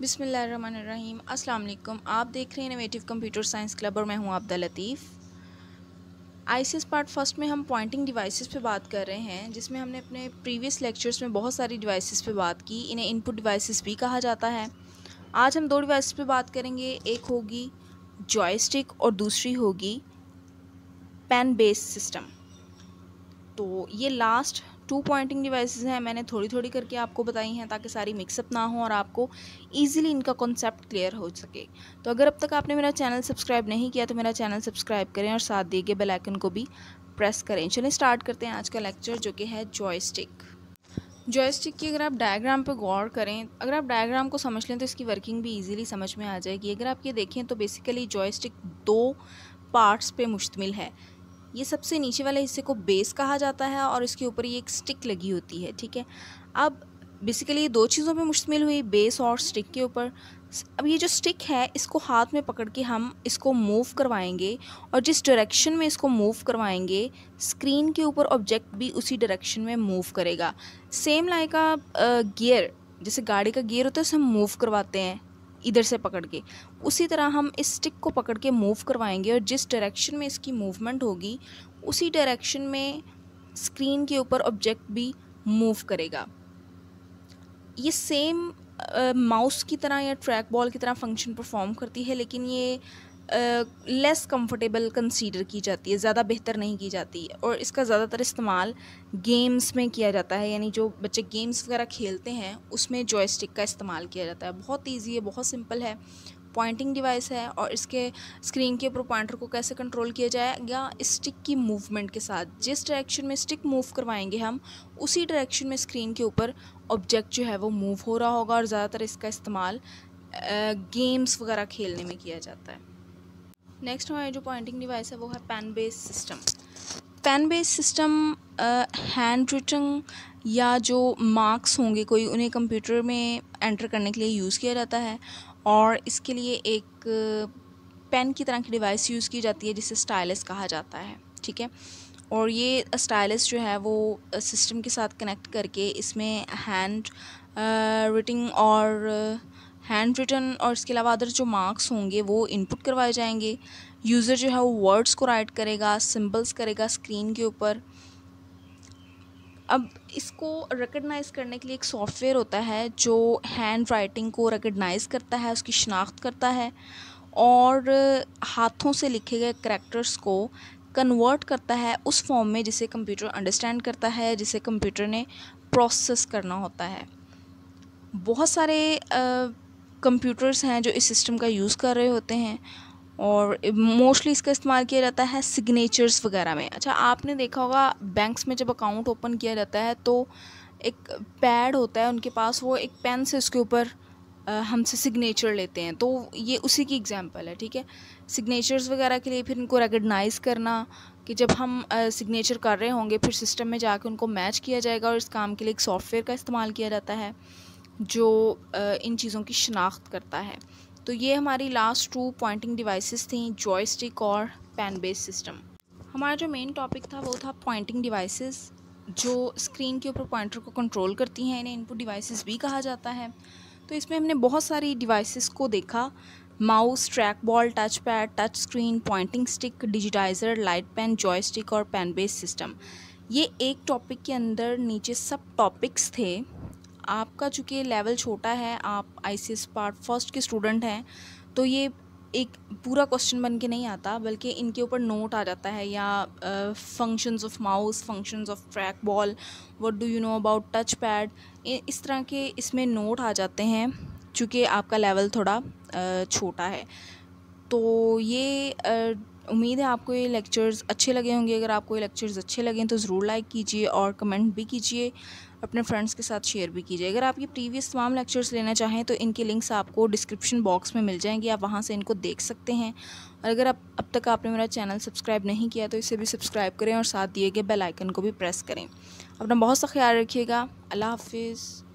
बिसमीम अल्लाम आप देख रहे हैं इनोवेटिव कंप्यूटर साइंस क्लब और मैं हूं Abda Latif ICS part first में हम पॉइंटिंग डिवाइसेस पे बात कर रहे हैं जिसमें हमने अपने प्रीवियस लेक्चर्स में बहुत सारी डिवाइसेस पे बात की इन्हें इनपुट डिवाइसेस भी कहा जाता है आज हम दो डिवाइस पर बात करेंगे एक होगी जॉयस्टिक और दूसरी होगी पेन बेस्ड सिस्टम तो ये लास्ट टू पॉइंटिंग डिवाइसेस हैं मैंने थोड़ी थोड़ी करके आपको बताई हैं ताकि सारी मिक्सअप ना हो और आपको ईजिली इनका कॉन्सेप्ट क्लियर हो सके तो अगर अब तक आपने मेरा चैनल सब्सक्राइब नहीं किया तो मेरा चैनल सब्सक्राइब करें और साथ दिए गए बेलाइकन को भी प्रेस करें चलिए स्टार्ट करते हैं आज का लेक्चर जो कि है जॉयस्टिक जॉयस्टिक की अगर आप डायग्राम पर गौर करें अगर आप डायग्राम को समझ लें तो इसकी वर्किंग भी इजीली समझ में आ जाएगी अगर आप ये देखें तो बेसिकली जॉयस्टिक दो पार्ट्स पे मुश्तमिल है ये सबसे नीचे वाले हिस्से को बेस कहा जाता है और इसके ऊपर ये एक स्टिक लगी होती है ठीक है अब बेसिकली ये दो चीज़ों में मुश्तमिल हुई बेस और स्टिक के ऊपर अब ये जो स्टिक है इसको हाथ में पकड़ के हम इसको मूव करवाएंगे और जिस डायरेक्शन में इसको मूव करवाएंगे स्क्रीन के ऊपर ऑब्जेक्ट भी उसी डायरेक्शन में मूव करेगा सेम लाइक अ गियर जैसे गाड़ी का गियर होता है उसे हम मूव करवाते हैं इधर से पकड़ के उसी तरह हम इस स्टिक को पकड़ के मूव करवाएंगे और जिस डायरेक्शन में इसकी मूवमेंट होगी उसी डायरेक्शन में स्क्रीन के ऊपर ऑब्जेक्ट भी मूव करेगा ये सेम माउस की तरह या ट्रैक बॉल की तरह फंक्शन परफॉर्म करती है लेकिन ये लेस कंफर्टेबल कंसीडर की जाती है ज़्यादा बेहतर नहीं की जाती है और इसका ज़्यादातर इस्तेमाल गेम्स में किया जाता है यानी जो बच्चे गेम्स वगैरह खेलते हैं उसमें जॉयस्टिक का इस्तेमाल किया जाता है बहुत ईजी है बहुत सिंपल है पॉइंटिंग डिवाइस है और इसके स्क्रीन के ऊपर पॉइंटर को कैसे कंट्रोल किया जाएगा स्टिक की मूवमेंट के साथ जिस डायरेक्शन में स्टिक मूव करवाएंगे हम उसी डायरेक्शन में स्क्रीन के ऊपर ऑब्जेक्ट जो है वो मूव हो रहा होगा और ज़्यादातर इसका इस्तेमाल गेम्स वगैरह खेलने में किया जाता है नेक्स्ट हमारे जो पॉइंटिंग डिवाइस है वो है pen base system pen base system hand written या जो मार्क्स होंगे कोई उन्हें कंप्यूटर में एंटर करने के लिए यूज़ किया जाता है और इसके लिए एक पेन की तरह की डिवाइस यूज़ की जाती है जिसे स्टाइलस कहा जाता है ठीक है और ये स्टाइलस जो है वो सिस्टम के साथ कनेक्ट करके इसमें हैंड रिटिंग और हैंड रिटन और इसके अलावा अदर जो मार्क्स होंगे वो इनपुट करवाए जाएंगे यूज़र जो है वो वर्ड्स को राइट करेगा सिंबल्स करेगा स्क्रीन के ऊपर अब इसको रिकगनाइज़ करने के लिए एक सॉफ्टवेयर होता है जो हैंड राइटिंग को रिकगनाइज़ करता है उसकी शनाख्त करता है और हाथों से लिखे गए करेक्टर्स को कन्वर्ट करता है उस फॉर्म में जिसे कंप्यूटर अंडरस्टैंड करता है जिसे कंप्यूटर ने प्रोसेस करना होता है बहुत सारे आ, कंप्यूटर्स हैं जो इस सिस्टम का यूज़ कर रहे होते हैं और मोस्टली इसका इस्तेमाल किया जाता है सिग्नेचर्स वगैरह में अच्छा आपने देखा होगा बैंक्स में जब अकाउंट ओपन किया जाता है तो एक पैड होता है उनके पास वो एक पेन से उसके ऊपर हमसे सिग्नेचर लेते हैं तो ये उसी की एग्जांपल है ठीक है सिग्नेचर्स वगैरह के लिए फिर इनको रिकगनाइज़ करना कि जब हम सिग्नेचर कर रहे होंगे फिर सिस्टम में जाके उनको मैच किया जाएगा और इस काम के लिए एक सॉफ्टवेयर का इस्तेमाल किया जाता है जो इन चीज़ों की शनाख्त करता है तो ये हमारी लास्ट टू पॉइंटिंग डिवाइसेस थी जॉयस्टिक और पेन बेस सिस्टम हमारा जो मेन टॉपिक था वो था पॉइंटिंग डिवाइसेस जो स्क्रीन के ऊपर पॉइंटर को कंट्रोल करती हैं इन्हें इनपुट डिवाइसेस भी कहा जाता है तो इसमें हमने बहुत सारी डिवाइसेस को देखा mouse track ball touch pad touch screen pointing stick digitizer light pen joystick और पेन बेस सिस्टम ये एक टॉपिक के अंदर नीचे सब टॉपिक्स थे आपका चूँकि लेवल छोटा है आप I C S part first के स्टूडेंट हैं तो ये एक पूरा क्वेश्चन बन के नहीं आता बल्कि इनके ऊपर नोट आ जाता है या functions of mouse functions of track ball what do you know about touch pad इस तरह के इसमें नोट आ जाते हैं चूँकि आपका लेवल थोड़ा छोटा है तो ये उम्मीद है आपको ये लेक्चर्स अच्छे लगे होंगे अगर आपको ये लेक्चर्स अच्छे लगें तो ज़रूर लाइक कीजिए और कमेंट भी कीजिए अपने फ्रेंड्स के साथ शेयर भी कीजिए अगर आप ये प्रीवियस तमाम लेक्चर्स लेना चाहें तो इनके लिंक्स आपको डिस्क्रिप्शन बॉक्स में मिल जाएंगे आप वहाँ से इनको देख सकते हैं और अगर आप अब तक आपने मेरा चैनल सब्सक्राइब नहीं किया तो इसे भी सब्सक्राइब करें और साथ दिए गए बेलाइकन को भी प्रेस करें अपना बहुत सा ख्याल रखिएगा अल्लाह हाफिज़